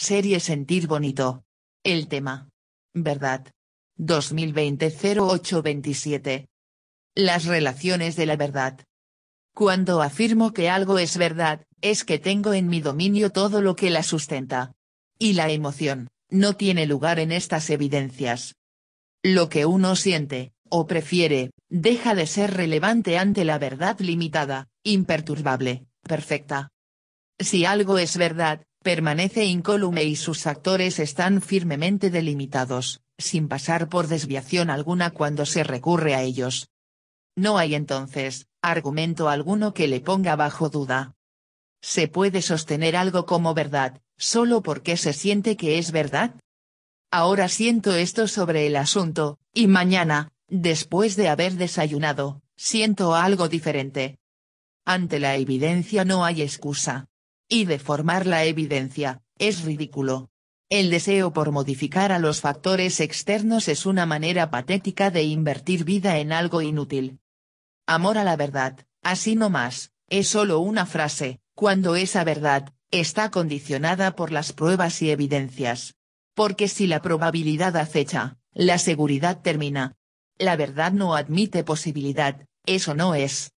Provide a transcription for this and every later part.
Serie Sentir Bonito. El tema. Verdad. 2020 0827 Las relaciones de la verdad. Cuando afirmo que algo es verdad, es que tengo en mi dominio todo lo que la sustenta. Y la emoción, no tiene lugar en estas evidencias. Lo que uno siente, o prefiere, deja de ser relevante ante la verdad limitada, imperturbable, perfecta. Si algo es verdad, permanece incólume y sus actores están firmemente delimitados, sin pasar por desviación alguna cuando se recurre a ellos. No hay entonces, argumento alguno que le ponga bajo duda. ¿Se puede sostener algo como verdad, solo porque se siente que es verdad? Ahora siento esto sobre el asunto, y mañana, después de haber desayunado, siento algo diferente. Ante la evidencia no hay excusa y deformar la evidencia, es ridículo. El deseo por modificar a los factores externos es una manera patética de invertir vida en algo inútil. Amor a la verdad, así no más, es solo una frase, cuando esa verdad, está condicionada por las pruebas y evidencias. Porque si la probabilidad acecha, la seguridad termina. La verdad no admite posibilidad, eso no es.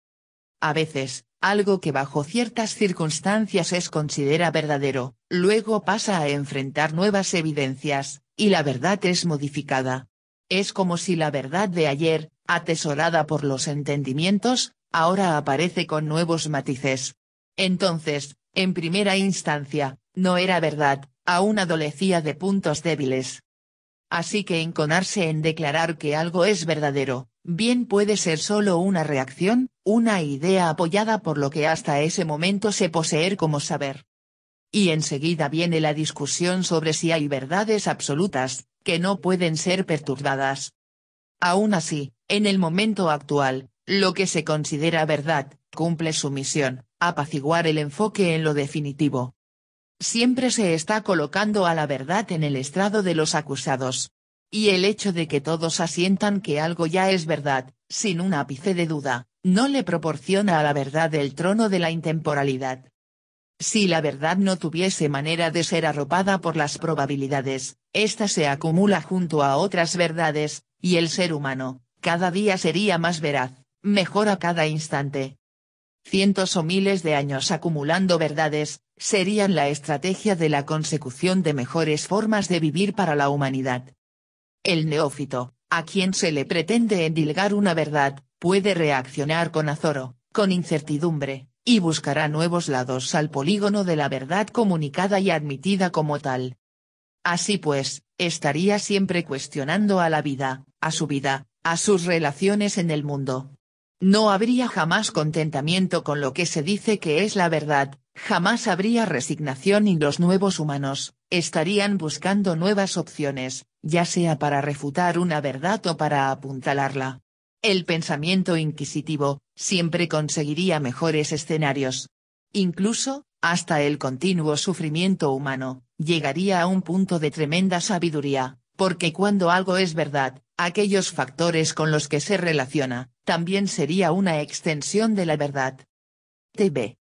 A veces, algo que bajo ciertas circunstancias es considera verdadero, luego pasa a enfrentar nuevas evidencias, y la verdad es modificada. Es como si la verdad de ayer, atesorada por los entendimientos, ahora aparece con nuevos matices. Entonces, en primera instancia, no era verdad, aún adolecía de puntos débiles. Así que enconarse en declarar que algo es verdadero, bien puede ser solo una reacción, una idea apoyada por lo que hasta ese momento se poseer como saber. Y enseguida viene la discusión sobre si hay verdades absolutas, que no pueden ser perturbadas. Aún así, en el momento actual, lo que se considera verdad, cumple su misión, apaciguar el enfoque en lo definitivo. Siempre se está colocando a la verdad en el estrado de los acusados. Y el hecho de que todos asientan que algo ya es verdad, sin un ápice de duda, no le proporciona a la verdad el trono de la intemporalidad. Si la verdad no tuviese manera de ser arropada por las probabilidades, ésta se acumula junto a otras verdades, y el ser humano, cada día sería más veraz, mejor a cada instante. Cientos o miles de años acumulando verdades, serían la estrategia de la consecución de mejores formas de vivir para la humanidad. El neófito, a quien se le pretende endilgar una verdad, puede reaccionar con azoro, con incertidumbre, y buscará nuevos lados al polígono de la verdad comunicada y admitida como tal. Así pues, estaría siempre cuestionando a la vida, a su vida, a sus relaciones en el mundo. No habría jamás contentamiento con lo que se dice que es la verdad, jamás habría resignación y los nuevos humanos, estarían buscando nuevas opciones, ya sea para refutar una verdad o para apuntalarla. El pensamiento inquisitivo, siempre conseguiría mejores escenarios. Incluso, hasta el continuo sufrimiento humano, llegaría a un punto de tremenda sabiduría, porque cuando algo es verdad, aquellos factores con los que se relaciona, también sería una extensión de la verdad. Tv.